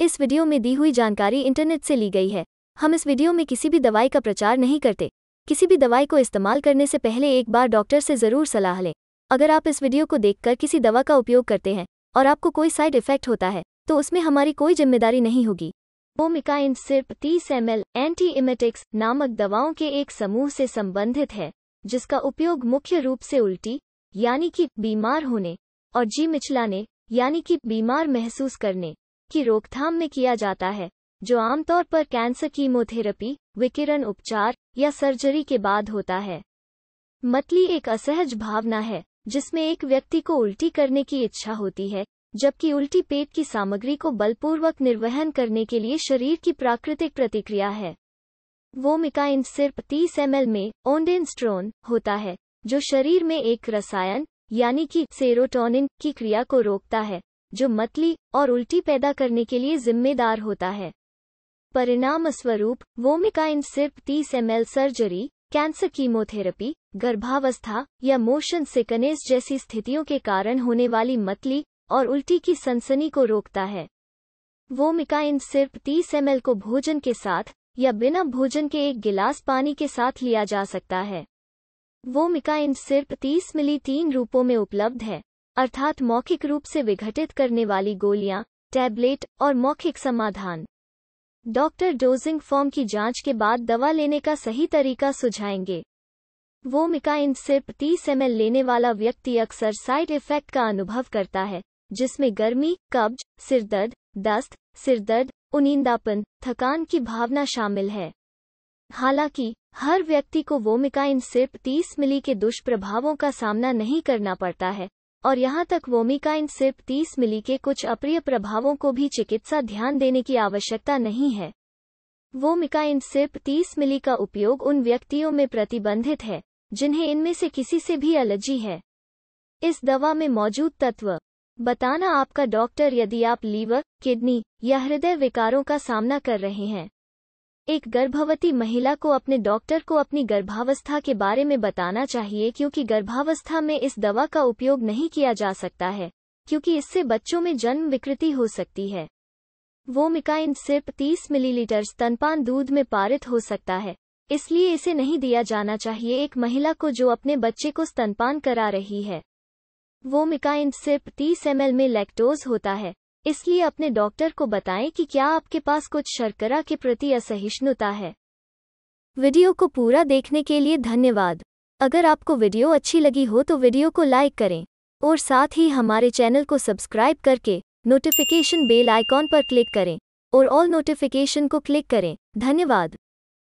इस वीडियो में दी हुई जानकारी इंटरनेट से ली गई है हम इस वीडियो में किसी भी दवाई का प्रचार नहीं करते किसी भी दवाई को इस्तेमाल करने से पहले एक बार डॉक्टर से ज़रूर सलाह लें अगर आप इस वीडियो को देखकर किसी दवा का उपयोग करते हैं और आपको कोई साइड इफेक्ट होता है तो उसमें हमारी कोई जिम्मेदारी नहीं होगी ओमिकाइन सिर्फ 30 एम एल एंटी इमेटिक्स नामक दवाओं के एक समूह से संबंधित है जिसका उपयोग मुख्य रूप से उल्टी यानी कि बीमार होने और जी मिचलाने यानी कि बीमार महसूस करने की रोकथाम में किया जाता है जो आमतौर पर कैंसर कीमोथेरेपी विकिरण उपचार या सर्जरी के बाद होता है मतली एक असहज भावना है जिसमें एक व्यक्ति को उल्टी करने की इच्छा होती है जबकि उल्टी पेट की सामग्री को बलपूर्वक निर्वहन करने के लिए शरीर की प्राकृतिक प्रतिक्रिया है वो मिकाइन सिर्फ 30 एम में ओंडेनस्ट्रोन होता है जो शरीर में एक रसायन यानी कि सेरोटोनिन की क्रिया को रोकता है जो मतली और उल्टी पैदा करने के लिए जिम्मेदार होता है परिणाम स्वरूप वोमिकाइन सिर्फ 30 एम सर्जरी कैंसर कीमोथेरेपी गर्भावस्था या मोशन सिकनेस जैसी स्थितियों के कारण होने वाली मतली और उल्टी की सनसनी को रोकता है वोमिकाइन सिर्फ 30 एम को भोजन के साथ या बिना भोजन के एक गिलास पानी के साथ लिया जा सकता है वोमिकाइन सिर्फ 30 मिली तीन रूपों में उपलब्ध है अर्थात मौखिक रूप से विघटित करने वाली गोलियां टैबलेट और मौखिक समाधान डॉक्टर डोजिंग फॉर्म की जांच के बाद दवा लेने का सही तरीका सुझाएंगे वो मिकाइन सिर्फ 30 एम लेने वाला व्यक्ति अक्सर साइड इफेक्ट का अनुभव करता है जिसमें गर्मी कब्ज सिरदर्द दस्त सिरदर्द उनिंदापन थकान की भावना शामिल है हालांकि हर व्यक्ति को वोमिकाइन सिर्फ 30 मिली के दुष्प्रभावों का सामना नहीं करना पड़ता है और यहाँ तक वोमिकाइन सिर्फ 30 मिली के कुछ अप्रिय प्रभावों को भी चिकित्सा ध्यान देने की आवश्यकता नहीं है वोमिकाइन सिर्फ 30 मिली का उपयोग उन व्यक्तियों में प्रतिबंधित है जिन्हें इनमें से किसी से भी एलर्जी है इस दवा में मौजूद तत्व बताना आपका डॉक्टर यदि आप लीवर किडनी या हृदय विकारों का सामना कर रहे हैं एक गर्भवती महिला को अपने डॉक्टर को अपनी गर्भावस्था के बारे में बताना चाहिए क्योंकि गर्भावस्था में इस दवा का उपयोग नहीं किया जा सकता है क्योंकि इससे बच्चों में जन्म विकृति हो सकती है वो मिकाइन सिर्फ 30 मिलीलीटर स्तनपान दूध में पारित हो सकता है इसलिए इसे नहीं दिया जाना चाहिए एक महिला को जो अपने बच्चे को स्तनपान करा रही है वो मिकाइन सिर्फ 30 एम में लैक्टोज होता है इसलिए अपने डॉक्टर को बताएं कि क्या आपके पास कुछ शर्करा के प्रति असहिष्णुता है वीडियो को पूरा देखने के लिए धन्यवाद अगर आपको वीडियो अच्छी लगी हो तो वीडियो को लाइक करें और साथ ही हमारे चैनल को सब्सक्राइब करके नोटिफिकेशन बेल आइकॉन पर क्लिक करें और ऑल नोटिफिकेशन को क्लिक करें धन्यवाद